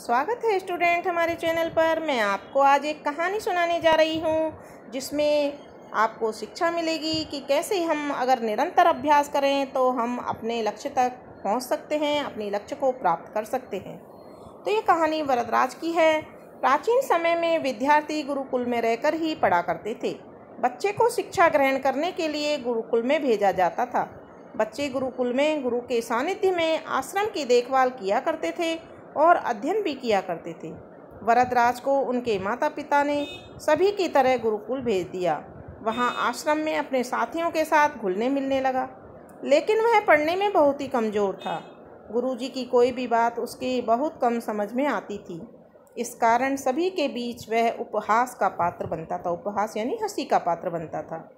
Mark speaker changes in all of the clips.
Speaker 1: स्वागत है स्टूडेंट हमारे चैनल पर मैं आपको आज एक कहानी सुनाने जा रही हूँ जिसमें आपको शिक्षा मिलेगी कि कैसे हम अगर निरंतर अभ्यास करें तो हम अपने लक्ष्य तक पहुँच सकते हैं अपने लक्ष्य को प्राप्त कर सकते हैं तो ये कहानी वरदराज की है प्राचीन समय में विद्यार्थी गुरुकुल में रहकर ही पढ़ा करते थे बच्चे को शिक्षा ग्रहण करने के लिए गुरुकुल में भेजा जाता था बच्चे गुरुकुल में गुरु के सानिध्य में आश्रम की देखभाल किया करते थे और अध्ययन भी किया करते थे वरदराज को उनके माता पिता ने सभी की तरह गुरुकुल भेज दिया वहाँ आश्रम में अपने साथियों के साथ घुलने मिलने लगा लेकिन वह पढ़ने में बहुत ही कमज़ोर था गुरुजी की कोई भी बात उसकी बहुत कम समझ में आती थी इस कारण सभी के बीच वह उपहास का पात्र बनता था उपहास यानी हंसी का पात्र बनता था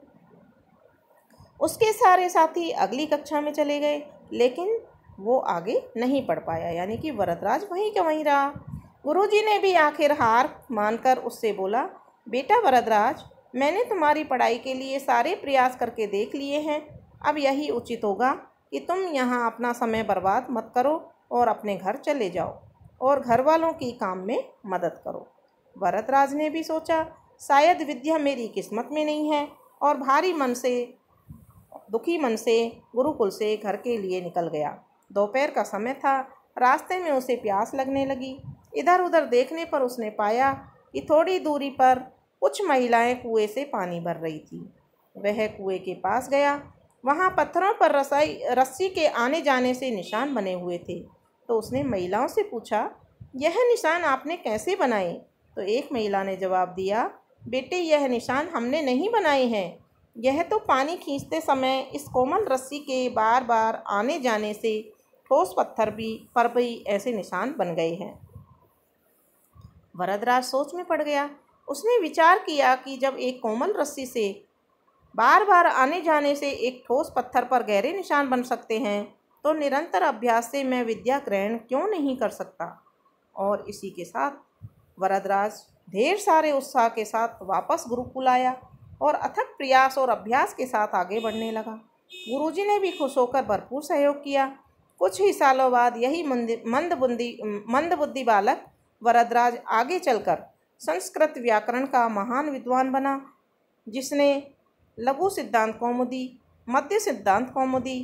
Speaker 1: उसके सारे साथी अगली कक्षा में चले गए लेकिन वो आगे नहीं पढ़ पाया यानी कि वरदराज वहीं का वहीं रहा गुरुजी ने भी आखिर हार मानकर उससे बोला बेटा वरदराज मैंने तुम्हारी पढ़ाई के लिए सारे प्रयास करके देख लिए हैं अब यही उचित होगा कि तुम यहाँ अपना समय बर्बाद मत करो और अपने घर चले जाओ और घर वालों की काम में मदद करो वरदराज ने भी सोचा शायद विद्या मेरी किस्मत में नहीं है और भारी मन से दुखी मन से गुरुकुल से घर के लिए निकल गया दोपहर का समय था रास्ते में उसे प्यास लगने लगी इधर उधर देखने पर उसने पाया कि थोड़ी दूरी पर कुछ महिलाएं कुएं से पानी भर रही थी वह कुएं के पास गया वहाँ पत्थरों पर रसाई रस्सी के आने जाने से निशान बने हुए थे तो उसने महिलाओं से पूछा यह निशान आपने कैसे बनाए तो एक महिला ने जवाब दिया बेटे यह निशान हमने नहीं बनाए हैं यह तो पानी खींचते समय इस कोमल रस्सी के बार बार आने जाने से ठोस पत्थर भी पर भी ऐसे निशान बन गए हैं वरदराज सोच में पड़ गया उसने विचार किया कि जब एक कोमल रस्सी से बार बार आने जाने से एक ठोस पत्थर पर गहरे निशान बन सकते हैं तो निरंतर अभ्यास से मैं विद्या ग्रहण क्यों नहीं कर सकता और इसी के साथ वरदराज ढेर सारे उत्साह के साथ वापस गुरुकुल आया और अथक प्रयास और अभ्यास के साथ आगे बढ़ने लगा गुरुजी ने भी खुश होकर भरपूर सहयोग किया कुछ ही सालों बाद यही मंद मंद मंदबुद्धि बालक वरदराज आगे चलकर संस्कृत व्याकरण का महान विद्वान बना जिसने लघु सिद्धांत कौमुदी मध्य सिद्धांत कौमुदी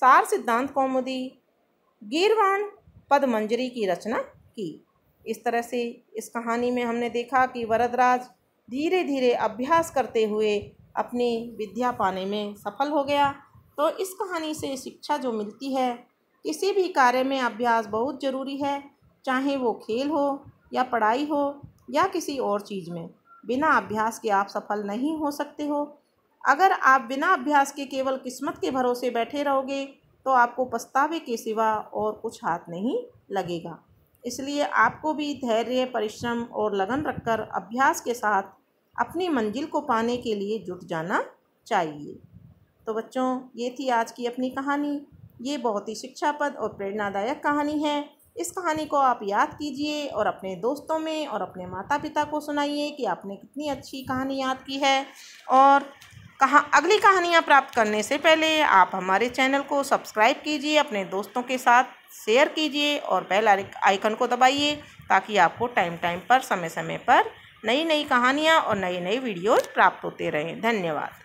Speaker 1: सार सिद्धांत कौमुदी गीरवाण पदमंजरी की रचना की इस तरह से इस कहानी में हमने देखा कि वरदराज धीरे धीरे अभ्यास करते हुए अपनी विद्या पाने में सफल हो गया तो इस कहानी से शिक्षा जो मिलती है किसी भी कार्य में अभ्यास बहुत ज़रूरी है चाहे वो खेल हो या पढ़ाई हो या किसी और चीज़ में बिना अभ्यास के आप सफल नहीं हो सकते हो अगर आप बिना अभ्यास के केवल किस्मत के भरोसे बैठे रहोगे तो आपको पछतावे के सिवा और कुछ हाथ नहीं लगेगा इसलिए आपको भी धैर्य परिश्रम और लगन रखकर अभ्यास के साथ अपनी मंजिल को पाने के लिए जुट जाना चाहिए तो बच्चों ये थी आज की अपनी कहानी ये बहुत ही शिक्षापद और प्रेरणादायक कहानी है इस कहानी को आप याद कीजिए और अपने दोस्तों में और अपने माता पिता को सुनाइए कि आपने कितनी अच्छी कहानी याद की है और कहाँ अगली कहानियाँ प्राप्त करने से पहले आप हमारे चैनल को सब्सक्राइब कीजिए अपने दोस्तों के साथ शेयर कीजिए और बेल आइकन को दबाइए ताकि आपको टाइम टाइम पर समय समय पर नई नई कहानियाँ और नई नई वीडियोज़ प्राप्त होते रहें धन्यवाद